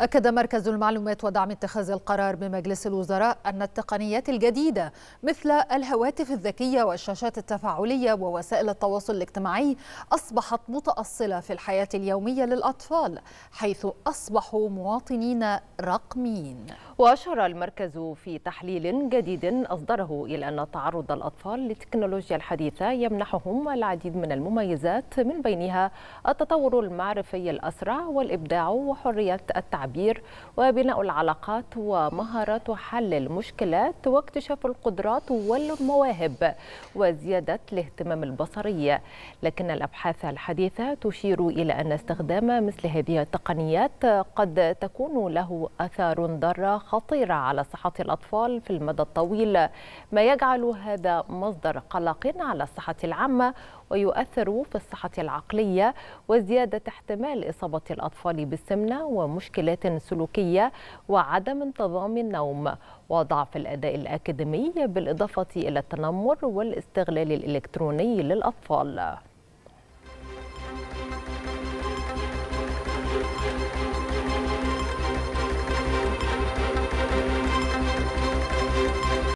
أكد مركز المعلومات ودعم اتخاذ القرار بمجلس الوزراء أن التقنيات الجديدة مثل الهواتف الذكية والشاشات التفاعلية ووسائل التواصل الاجتماعي أصبحت متأصلة في الحياة اليومية للأطفال حيث أصبحوا مواطنين رقميين وأشار المركز في تحليل جديد أصدره إلى أن تعرض الأطفال للتكنولوجيا الحديثة يمنحهم العديد من المميزات من بينها التطور المعرفي الأسرع والإبداع وحرية التعلم التعبير وبناء العلاقات ومهارات حل المشكلات واكتشاف القدرات والمواهب وزيادة الاهتمام البصري لكن الأبحاث الحديثة تشير إلى أن استخدام مثل هذه التقنيات قد تكون له أثار ضارة خطيرة على صحة الأطفال في المدى الطويل ما يجعل هذا مصدر قلق على الصحة العامة ويؤثر في الصحة العقلية وزيادة احتمال إصابة الأطفال بالسمنة ومشكلات سلوكيات سلوكية وعدم انتظام النوم وضعف الأداء الأكاديمي بالإضافة إلى التنمر والاستغلال الإلكتروني للأطفال